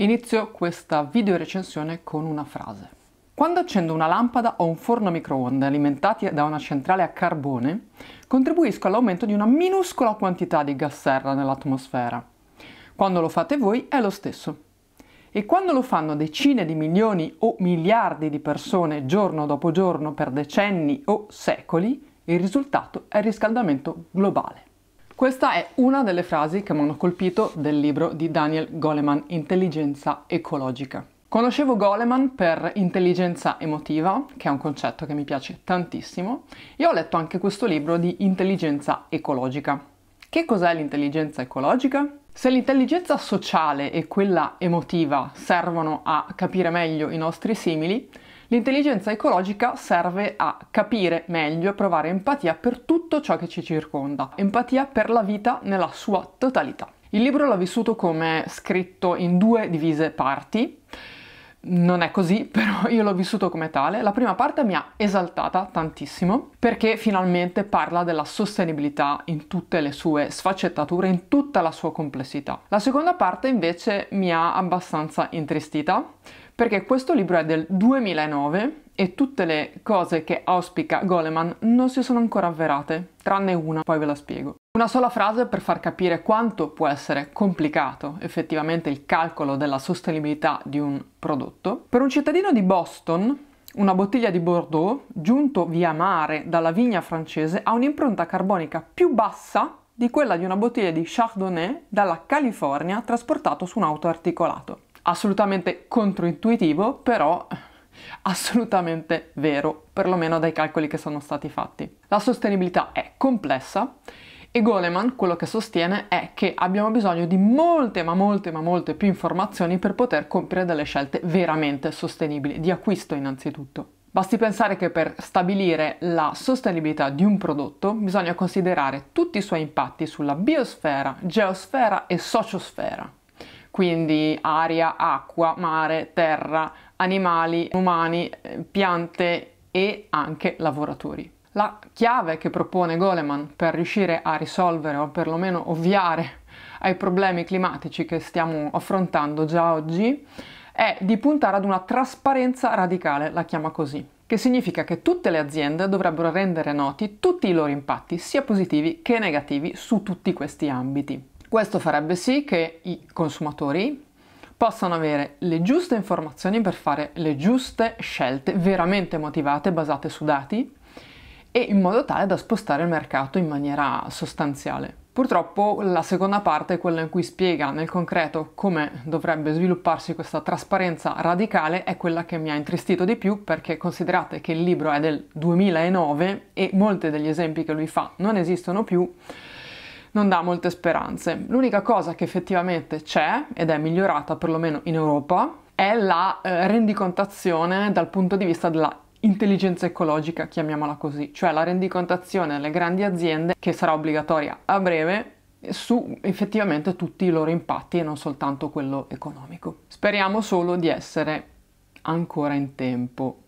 Inizio questa video recensione con una frase. Quando accendo una lampada o un forno a microonde alimentati da una centrale a carbone, contribuisco all'aumento di una minuscola quantità di gas serra nell'atmosfera. Quando lo fate voi è lo stesso. E quando lo fanno decine di milioni o miliardi di persone giorno dopo giorno per decenni o secoli, il risultato è il riscaldamento globale. Questa è una delle frasi che mi hanno colpito del libro di Daniel Goleman, Intelligenza ecologica. Conoscevo Goleman per intelligenza emotiva, che è un concetto che mi piace tantissimo, e ho letto anche questo libro di intelligenza ecologica. Che cos'è l'intelligenza ecologica? Se l'intelligenza sociale e quella emotiva servono a capire meglio i nostri simili, L'intelligenza ecologica serve a capire meglio e provare empatia per tutto ciò che ci circonda, empatia per la vita nella sua totalità. Il libro l'ho vissuto come scritto in due divise parti non è così, però io l'ho vissuto come tale. La prima parte mi ha esaltata tantissimo perché finalmente parla della sostenibilità in tutte le sue sfaccettature, in tutta la sua complessità. La seconda parte invece mi ha abbastanza intristita perché questo libro è del 2009 e tutte le cose che auspica Goleman non si sono ancora avverate, tranne una, poi ve la spiego. Una sola frase per far capire quanto può essere complicato effettivamente il calcolo della sostenibilità di un prodotto. Per un cittadino di Boston, una bottiglia di Bordeaux, giunto via mare dalla vigna francese, ha un'impronta carbonica più bassa di quella di una bottiglia di Chardonnay dalla California trasportato su un auto articolato. Assolutamente controintuitivo, però assolutamente vero, perlomeno dai calcoli che sono stati fatti. La sostenibilità è complessa e Goleman quello che sostiene è che abbiamo bisogno di molte ma molte ma molte più informazioni per poter compiere delle scelte veramente sostenibili, di acquisto innanzitutto. Basti pensare che per stabilire la sostenibilità di un prodotto bisogna considerare tutti i suoi impatti sulla biosfera, geosfera e sociosfera, quindi aria, acqua, mare, terra, animali, umani, eh, piante e anche lavoratori. La chiave che propone Goleman per riuscire a risolvere o perlomeno ovviare ai problemi climatici che stiamo affrontando già oggi è di puntare ad una trasparenza radicale, la chiama così, che significa che tutte le aziende dovrebbero rendere noti tutti i loro impatti, sia positivi che negativi, su tutti questi ambiti. Questo farebbe sì che i consumatori possano avere le giuste informazioni per fare le giuste scelte veramente motivate, basate su dati, e in modo tale da spostare il mercato in maniera sostanziale. Purtroppo la seconda parte è quella in cui spiega nel concreto come dovrebbe svilupparsi questa trasparenza radicale, è quella che mi ha intristito di più perché considerate che il libro è del 2009 e molti degli esempi che lui fa non esistono più, non dà molte speranze. L'unica cosa che effettivamente c'è ed è migliorata perlomeno in Europa è la eh, rendicontazione dal punto di vista della intelligenza ecologica, chiamiamola così, cioè la rendicontazione alle grandi aziende che sarà obbligatoria a breve su effettivamente tutti i loro impatti e non soltanto quello economico. Speriamo solo di essere ancora in tempo